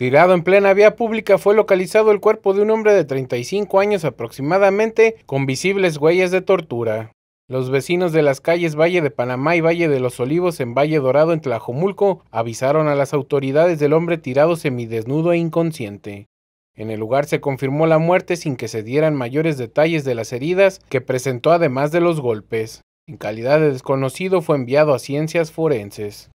Tirado en plena vía pública fue localizado el cuerpo de un hombre de 35 años aproximadamente con visibles huellas de tortura. Los vecinos de las calles Valle de Panamá y Valle de los Olivos en Valle Dorado en Tlajomulco avisaron a las autoridades del hombre tirado semidesnudo e inconsciente. En el lugar se confirmó la muerte sin que se dieran mayores detalles de las heridas que presentó además de los golpes. En calidad de desconocido fue enviado a ciencias forenses.